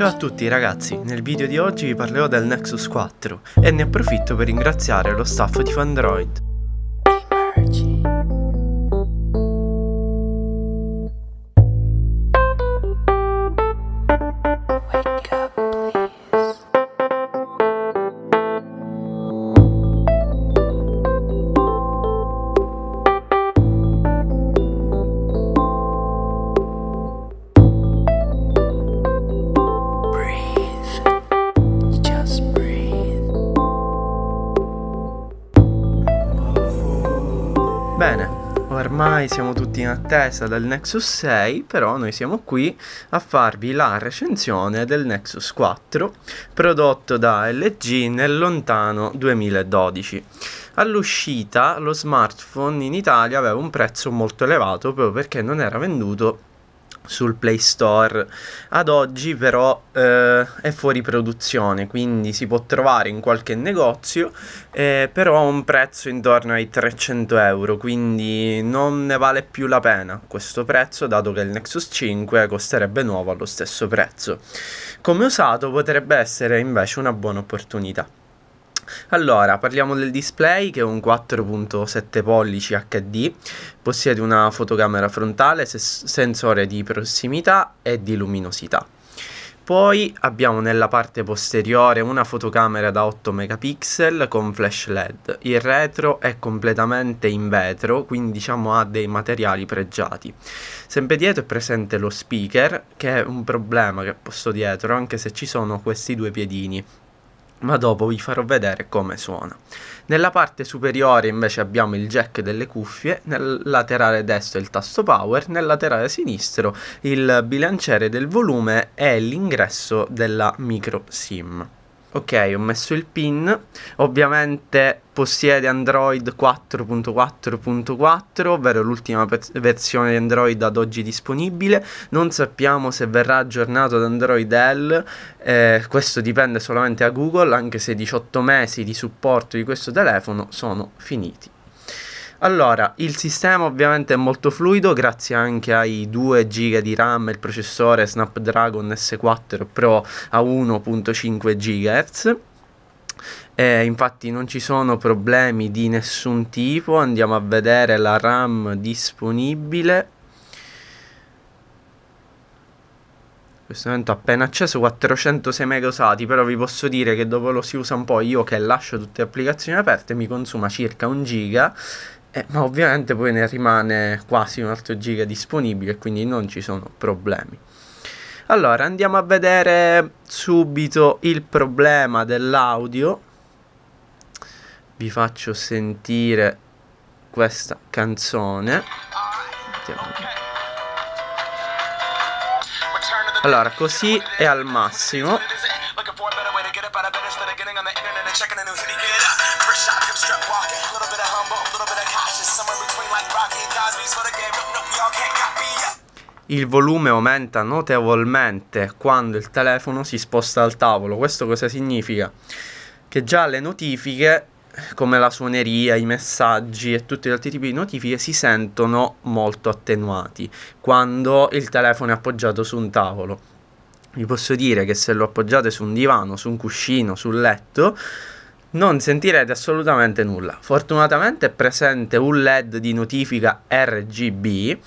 Ciao a tutti ragazzi, nel video di oggi vi parlerò del Nexus 4 e ne approfitto per ringraziare lo staff di Fandroid. siamo tutti in attesa del Nexus 6, però noi siamo qui a farvi la recensione del Nexus 4 prodotto da LG nel lontano 2012. All'uscita lo smartphone in Italia aveva un prezzo molto elevato proprio perché non era venduto sul Play Store. Ad oggi però eh, è fuori produzione, quindi si può trovare in qualche negozio, eh, però a un prezzo intorno ai 300 euro, quindi non ne vale più la pena questo prezzo, dato che il Nexus 5 costerebbe nuovo allo stesso prezzo. Come usato potrebbe essere invece una buona opportunità. Allora, parliamo del display che è un 4.7 pollici HD, possiede una fotocamera frontale, ses- sensore di prossimità e di luminosità. Poi abbiamo nella parte posteriore una fotocamera da 8 megapixel con flash LED. Il retro è completamente in vetro, quindi diciamo ha dei materiali pregiati. Sempre dietro è presente lo speaker, che è un problema che posto dietro, anche se ci sono questi due piedini ma dopo vi farò vedere come suona. Nella parte superiore invece abbiamo il jack delle cuffie, nel laterale destro il tasto power, nel laterale sinistro il bilanciere del volume e l'ingresso della micro SIM. Ok, ho messo il pin. Ovviamente possiede Android 4.4.4, ovvero l'ultima pers- versione di Android ad oggi disponibile. Non sappiamo se verrà aggiornato ad Android L, eh, questo dipende solamente da Google, anche se 18 mesi di supporto di questo telefono sono finiti. Allora, il sistema ovviamente è molto fluido grazie anche ai 2 GB di RAM e il processore Snapdragon S4 Pro a 1.5 GHz. Eh, infatti non ci sono problemi di nessun tipo, andiamo a vedere la RAM disponibile. In questo momento appena acceso 406 MB usati però vi posso dire che dopo lo si usa un po' io che lascio tutte le applicazioni aperte mi consuma circa un giga eh, ma ovviamente poi ne rimane quasi un altro giga disponibile, quindi non ci sono problemi. Allora, andiamo a vedere subito il problema dell'audio. Vi faccio sentire questa canzone. Allora, così è al massimo. Il volume aumenta notevolmente quando il telefono si sposta al tavolo. Questo cosa significa? Che già le notifiche, come la suoneria, i messaggi e tutti gli altri tipi di notifiche, si sentono molto attenuati quando il telefono è appoggiato su un tavolo. Vi posso dire che se lo appoggiate su un divano, su un cuscino, sul letto, non sentirete assolutamente nulla. Fortunatamente è presente un LED di notifica RGB,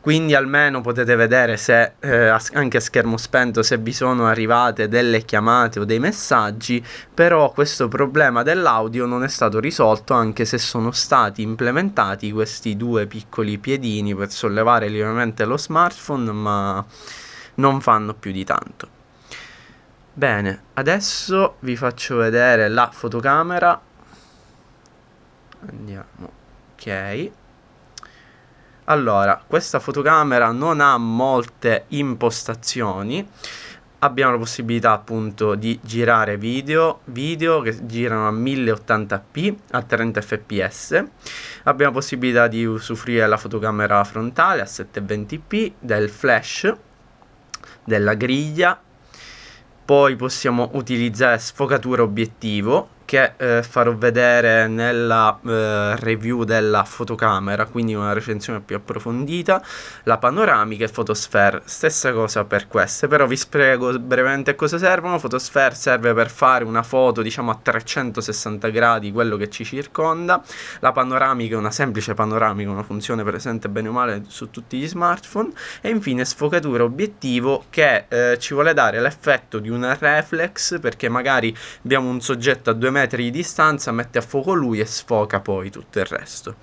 quindi almeno potete vedere se eh, anche a schermo spento se vi sono arrivate delle chiamate o dei messaggi, però questo problema dell'audio non è stato risolto anche se sono stati implementati questi due piccoli piedini per sollevare lievemente lo smartphone, ma non fanno più di tanto. Bene, adesso vi faccio vedere la fotocamera. Andiamo. Ok. Allora, questa fotocamera non ha molte impostazioni. Abbiamo la possibilità appunto di girare video, video che girano a 1080p a 30 fps. Abbiamo la possibilità di usufruire della fotocamera frontale a 720p, del flash, della griglia poi possiamo utilizzare sfogatura obiettivo che eh, farò vedere nella eh, review della fotocamera, quindi una recensione più approfondita, la panoramica e Photosphere, stessa cosa per queste, però vi spiego brevemente a cosa servono, Photosphere serve per fare una foto diciamo a 360 gradi quello che ci circonda, la panoramica è una semplice panoramica, una funzione presente bene o male su tutti gli smartphone e infine sfocatura obiettivo che eh, ci vuole dare l'effetto di una reflex perché magari abbiamo un soggetto a due metri metri di distanza, mette a fuoco lui e sfoca poi tutto il resto.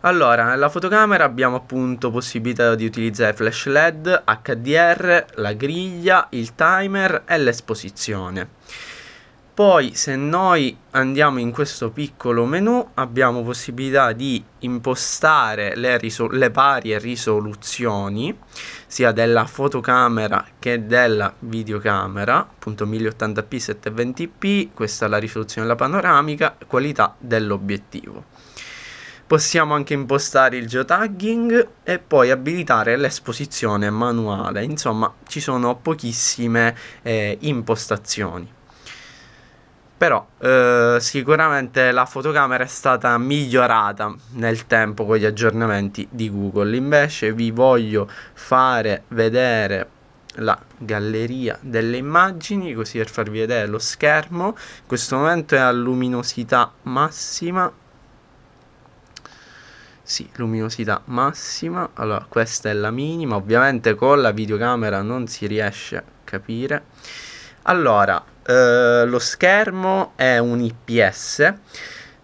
Allora, nella fotocamera abbiamo appunto possibilità di utilizzare flash LED, HDR, la griglia, il timer e l'esposizione poi se noi andiamo in questo piccolo menu abbiamo possibilità di impostare le, le varie risoluzioni sia della fotocamera che della videocamera appunto 1080p 720p questa è la risoluzione della panoramica qualità dell'obiettivo possiamo anche impostare il geotagging e poi abilitare l'esposizione manuale insomma ci sono pochissime eh, impostazioni però eh, sicuramente la fotocamera è stata migliorata nel tempo con gli aggiornamenti di Google. Invece vi voglio fare vedere la galleria delle immagini così per farvi vedere lo schermo. In questo momento è a luminosità massima. Sì, luminosità massima. Allora, questa è la minima. Ovviamente con la videocamera non si riesce a capire. Allora, eh, lo schermo è un IPS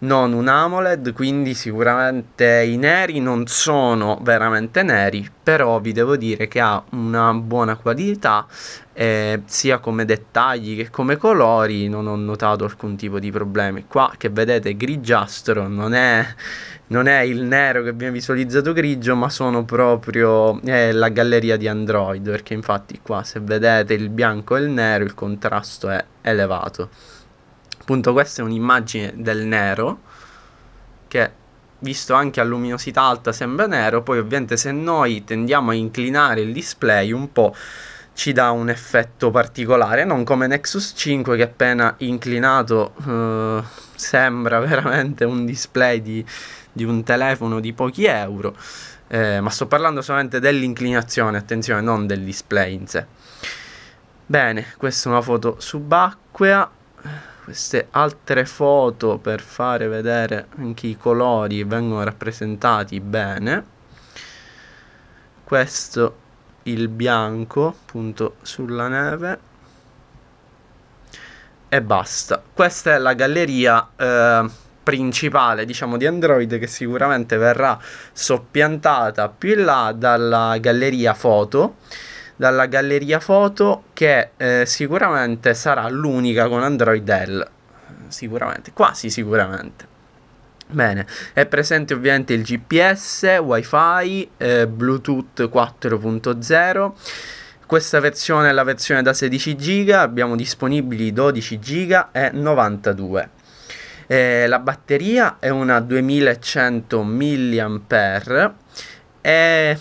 non un AMOLED, quindi sicuramente i neri non sono veramente neri, però vi devo dire che ha una buona qualità eh, sia come dettagli che come colori, non ho notato alcun tipo di problemi. Qua che vedete grigiastro non è, non è il nero che viene visualizzato grigio, ma sono proprio eh, la galleria di Android, perché infatti qua se vedete il bianco e il nero il contrasto è elevato. Appunto, questa è un'immagine del nero che visto anche a luminosità alta sembra nero, poi ovviamente se noi tendiamo a inclinare il display un po' ci dà un effetto particolare, non come Nexus 5 che appena inclinato eh, sembra veramente un display di, di, un telefono di pochi euro, eh, ma sto parlando solamente dell'inclinazione, attenzione, non del display in sé. Bene, questa è una foto subacquea queste altre foto per fare vedere anche i colori vengono rappresentati bene questo il bianco appunto sulla neve e basta questa è la galleria eh, principale diciamo di android che sicuramente verrà soppiantata più in là dalla galleria foto dalla galleria foto che eh, sicuramente sarà l'unica con Android L. Sicuramente, quasi sicuramente. Bene, è presente ovviamente il GPS, WiFi, eh, Bluetooth 4.0. Questa versione è la versione da 16 giga, abbiamo disponibili 12 giga e 92. Eh, la batteria è una 2100 mAh e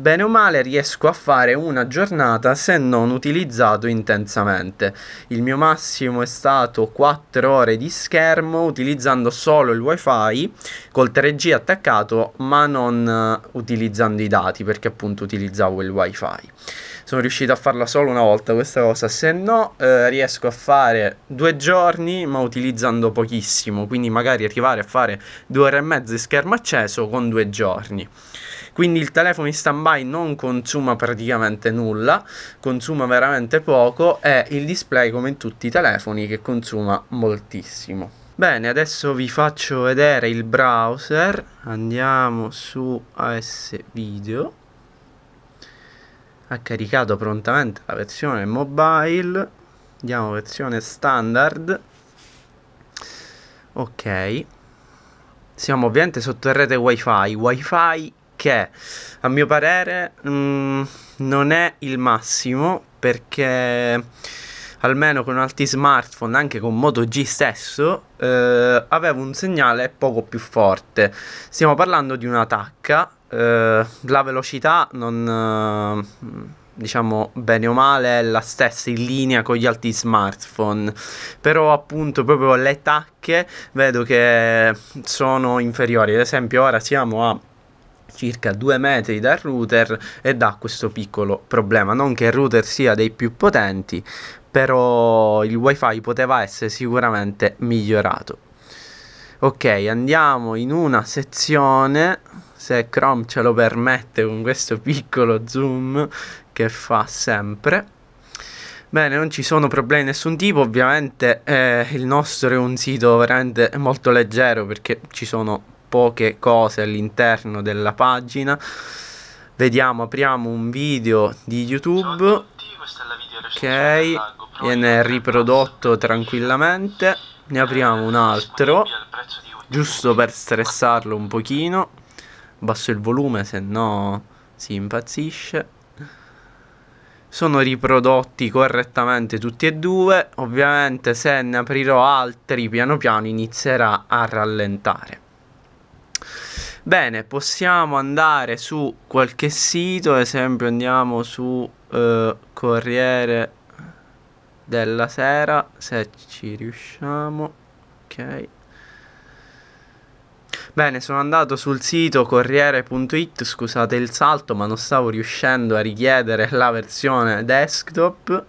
bene o male riesco a fare una giornata se non utilizzato intensamente. Il mio massimo è stato 4 ore di schermo utilizzando solo il wifi col 3G attaccato ma non eh, utilizzando i dati perché appunto utilizzavo il wifi sono riuscito a farla solo una volta questa cosa, se no eh, riesco a fare due giorni ma utilizzando pochissimo, quindi magari arrivare a fare due ore e mezzo di schermo acceso con due giorni. Quindi il telefono in standby non consuma praticamente nulla, consuma veramente poco e il display come in tutti i telefoni che consuma moltissimo. Bene, adesso vi faccio vedere il browser. Andiamo su AS Video ha caricato prontamente la versione mobile diamo versione standard ok siamo ovviamente sotto rete wifi wifi che a mio parere mh, mm, non è il massimo perché almeno con altri smartphone anche con Moto G stesso eh, aveva un segnale poco più forte stiamo parlando di un'attacca eh, la velocità non... Eh, diciamo bene o male è la stessa in linea con gli altri smartphone però appunto proprio le tacche vedo che sono inferiori ad esempio ora siamo a circa 2 metri dal router e ha questo piccolo problema non che il router sia dei più potenti però il wifi poteva essere sicuramente migliorato ok andiamo in una sezione se Chrome ce lo permette con questo piccolo zoom che fa sempre. Bene, non ci sono problemi di nessun tipo, ovviamente eh, il nostro è un sito veramente molto leggero perché ci sono poche cose all'interno della pagina. Vediamo, apriamo un video di YouTube. Ciao tutti, video ok, viene riprodotto tranquillamente. Ne apriamo un eh, altro, giusto per stressarlo un pochino. Basso il volume, se no si impazzisce. Sono riprodotti correttamente tutti e due. Ovviamente se ne aprirò altri piano piano inizierà a rallentare. Bene, possiamo andare su qualche sito, ad esempio andiamo su eh, Corriere della Sera, se ci riusciamo. Ok. Bene, sono andato sul sito corriere.it, scusate il salto, ma non stavo riuscendo a richiedere la versione desktop.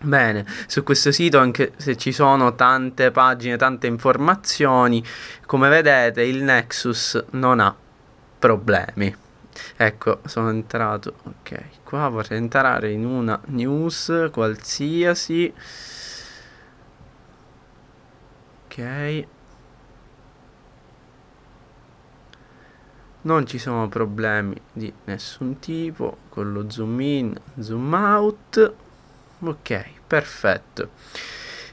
Bene, su questo sito anche se ci sono tante pagine, tante informazioni, come vedete il Nexus non ha problemi. Ecco, sono entrato, ok, qua vorrei entrare in una news qualsiasi. Ok. non ci sono problemi di nessun tipo con lo zoom in zoom out ok perfetto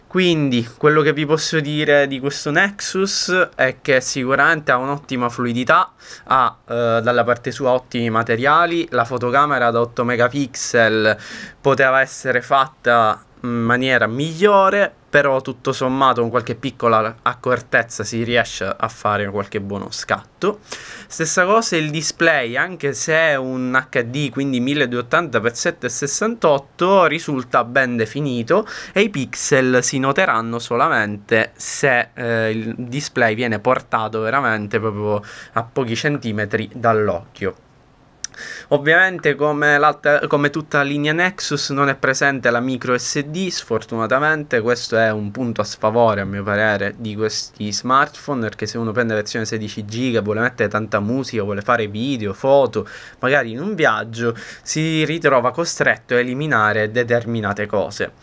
quindi quello che vi posso dire di questo Nexus è che sicuramente ha un'ottima fluidità, ha eh, dalla parte sua ottimi materiali, la fotocamera da 8 megapixel poteva essere fatta in maniera migliore, però tutto sommato con qualche piccola accortezza si riesce a fare qualche buono scatto. Stessa cosa il display, anche se è un HD quindi 1280x768 risulta ben definito e i pixel si noteranno solamente se eh, il display viene portato veramente proprio a pochi centimetri dall'occhio. Ovviamente come, come tutta la linea Nexus non è presente la micro SD, sfortunatamente questo è un punto a sfavore a mio parere di questi smartphone perché se uno prende versione 16 GB vuole mettere tanta musica, vuole fare video, foto, magari in un viaggio si ritrova costretto a eliminare determinate cose.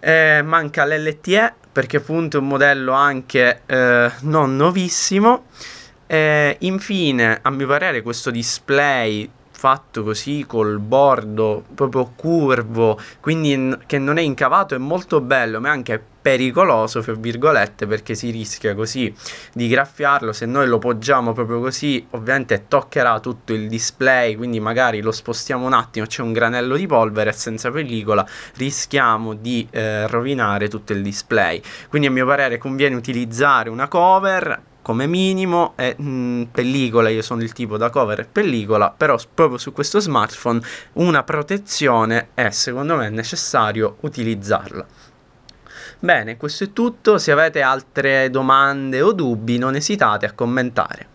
Eh, manca l'LTE perché appunto è un modello anche eh, non nuovissimo. Eh, infine, a mio parere, questo display fatto così col bordo proprio curvo, quindi in, che non è incavato, è molto bello, ma è anche pericoloso, fra virgolette, perché si rischia così di graffiarlo. Se noi lo poggiamo proprio così, ovviamente toccherà tutto il display, quindi magari lo spostiamo un attimo, c'è un granello di polvere e senza pellicola rischiamo di eh, rovinare tutto il display. Quindi a mio parere conviene utilizzare una cover come minimo e mh, mm, pellicola, io sono il tipo da cover e pellicola, però proprio su questo smartphone una protezione è secondo me necessario utilizzarla. Bene, questo è tutto, se avete altre domande o dubbi non esitate a commentare.